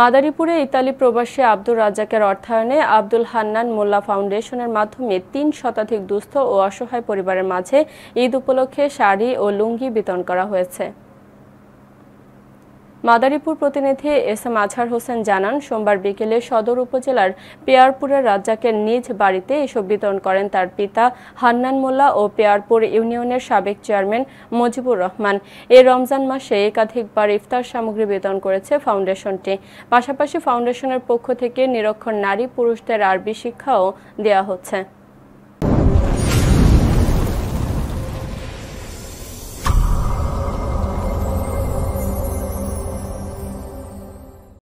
মাদারীপুরে Italy প্রবাসী আব্দুর রাজ্জাকের অর্থায়নে আব্দুল হান্নান মোল্লা ফাউন্ডেশনের মাধ্যমে তিন শতাধিক দুস্থ ও অসহায় পরিবারের মাঝে ঈদ উপলক্ষে শাড়ি ও লুঙ্গি বিতরণ করা হয়েছে মাদারীপুর প্রতিনিধি এস এম আজহার হোসেন জানান সোমবার বিকেলে সদর উপজেলার পেয়ারপুরের রাজ্জাকের নিজ বাড়িতে এসব বিতরণ করেন তার পিতা হান্নান মোল্লা ও পেয়ারপুর ইউনিয়নের সাবেক চেয়ারম্যান মজিবুর রহমান এ রমজান মাসে একাধিকবার ইফতার সামগ্রী বিতরণ করেছে ফাউন্ডেশনটি পাশাপাশি ফাউন্ডেশনের পক্ষ থেকে নিরক্ষর নারী পুরুষদের আরবি শিক্ষাও দেওয়া হচ্ছে